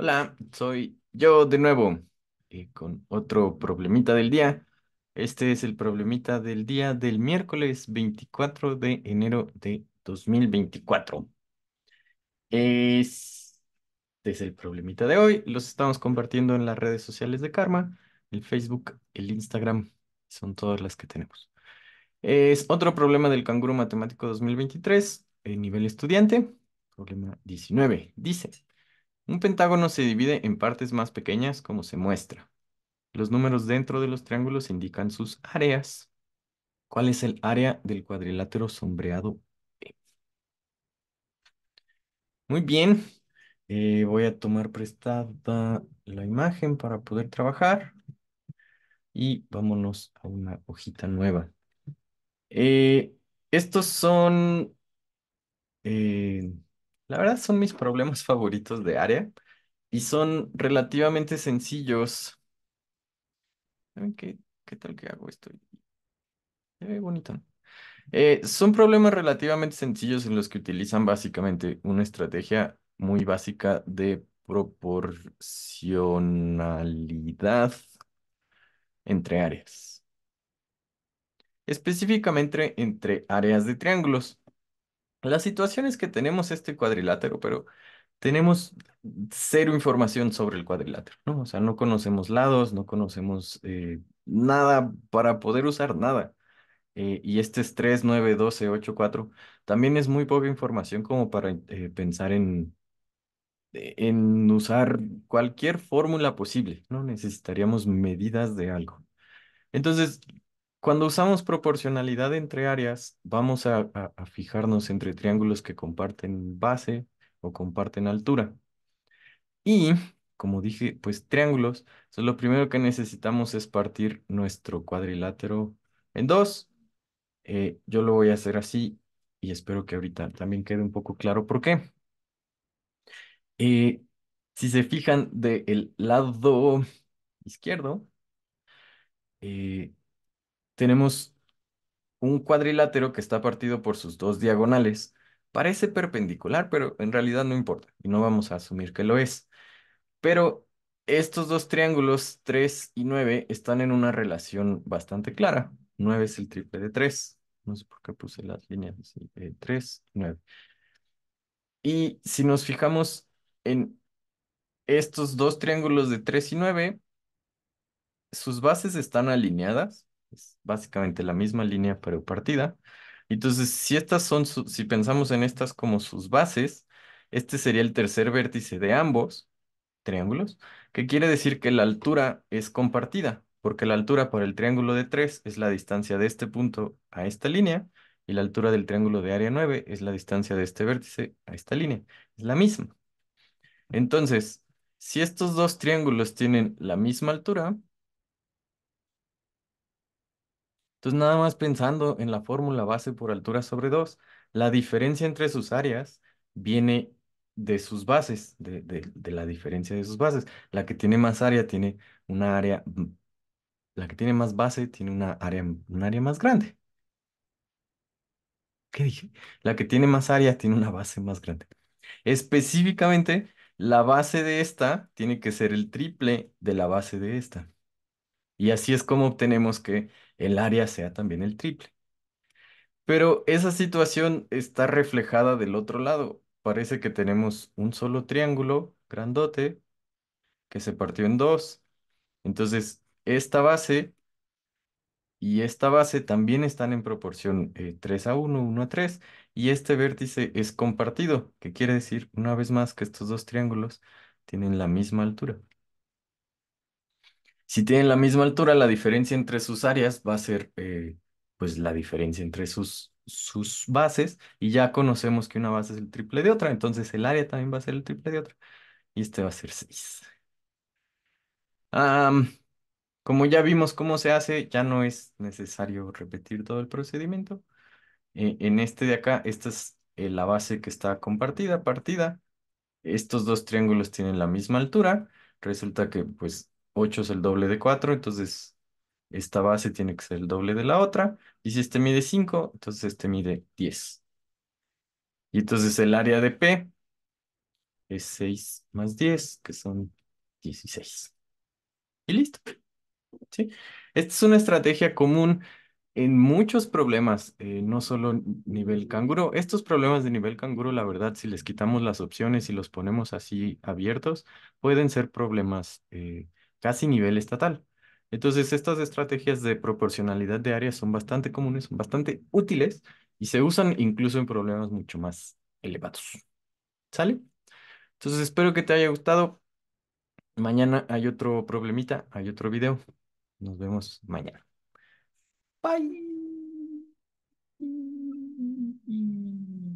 Hola, soy yo de nuevo eh, con otro problemita del día. Este es el problemita del día del miércoles 24 de enero de 2024. Es, este es el problemita de hoy. Los estamos compartiendo en las redes sociales de Karma, el Facebook, el Instagram, son todas las que tenemos. Es otro problema del canguro matemático 2023, el eh, nivel estudiante, problema 19. Dice. Un pentágono se divide en partes más pequeñas como se muestra. Los números dentro de los triángulos indican sus áreas. ¿Cuál es el área del cuadrilátero sombreado Muy bien. Eh, voy a tomar prestada la imagen para poder trabajar. Y vámonos a una hojita nueva. Eh, estos son... Eh, la verdad son mis problemas favoritos de área y son relativamente sencillos. qué, tal que hago esto? Se ve bonito. Eh, son problemas relativamente sencillos en los que utilizan básicamente una estrategia muy básica de proporcionalidad entre áreas. Específicamente entre áreas de triángulos. La situación es que tenemos este cuadrilátero, pero tenemos cero información sobre el cuadrilátero, ¿no? O sea, no conocemos lados, no conocemos eh, nada para poder usar nada. Eh, y este es 3, 9, 12, 8, 4. También es muy poca información como para eh, pensar en, en usar cualquier fórmula posible, ¿no? Necesitaríamos medidas de algo. Entonces, cuando usamos proporcionalidad entre áreas, vamos a, fijarnos entre triángulos que comparten base o comparten altura. Y, como dije, pues triángulos, lo primero que necesitamos es partir nuestro cuadrilátero en dos. Eh, yo lo voy a hacer así y espero que ahorita también quede un poco claro por qué. Eh, si se fijan del lado izquierdo, eh, tenemos un cuadrilátero que está partido por sus dos diagonales. Parece perpendicular, pero en realidad no importa y no vamos a asumir que lo es. Pero estos dos triángulos, 3 y 9, están en una relación bastante clara. 9 es el triple de 3. No sé por qué puse las líneas así. 3, eh, 9. Y si nos fijamos en estos dos triángulos de 3 y 9, sus bases están alineadas es básicamente la misma línea pero partida. Entonces, si estas son, si pensamos en estas como sus bases, este sería el tercer vértice de ambos triángulos, que quiere decir que la altura es compartida, porque la altura para el triángulo de 3 es la distancia de este punto a esta línea, y la altura del triángulo de área 9 es la distancia de este vértice a esta línea. Es la misma. Entonces, si estos dos triángulos tienen la misma altura, Entonces, nada más pensando en la fórmula base por altura sobre 2, la diferencia entre sus áreas viene de sus bases, de, de, de, la diferencia de sus bases. La que tiene más área tiene una área, mm, la que tiene más base tiene una área, un área más grande. ¿Qué dije? La que tiene más área tiene una base más grande. Específicamente, la base de esta tiene que ser el triple de la base de esta. Y así es como obtenemos que el área sea también el triple. Pero esa situación está reflejada del otro lado. Parece que tenemos un solo triángulo grandote que se partió en dos. Entonces, esta base y esta base también están en proporción 3 eh, a 1, 1 a 3, y este vértice es compartido, que quiere decir, una vez más, que estos dos triángulos tienen la misma altura. Si tienen la misma altura, la diferencia entre sus áreas va a ser eh, pues la diferencia entre sus, sus bases y ya conocemos que una base es el triple de otra, entonces el área también va a ser el triple de otra y este va a ser 6. como ya vimos cómo se hace, ya no es necesario repetir todo el procedimiento. E, en este de acá, esta es eh, la base que está compartida, partida. Estos dos triángulos tienen la misma altura. Resulta que pues 8 es el doble de 4, entonces esta base tiene que ser el doble de la otra. Y si este mide 5, entonces este mide 10. Y entonces el área de P es 6 más 10, que son 16. Y listo. ¿Sí? Esta es una estrategia común en muchos problemas, eh, no solo nivel canguro. Estos problemas de nivel canguro, la verdad, si les quitamos las opciones y los ponemos así abiertos, pueden ser problemas... Eh, casi nivel estatal. Entonces, estas estrategias de proporcionalidad de áreas son bastante comunes, son bastante útiles y se usan incluso en problemas mucho más elevados. ¿Sale? Entonces, espero que te haya gustado. Mañana hay otro problemita, hay otro video. Nos vemos mañana. Bye.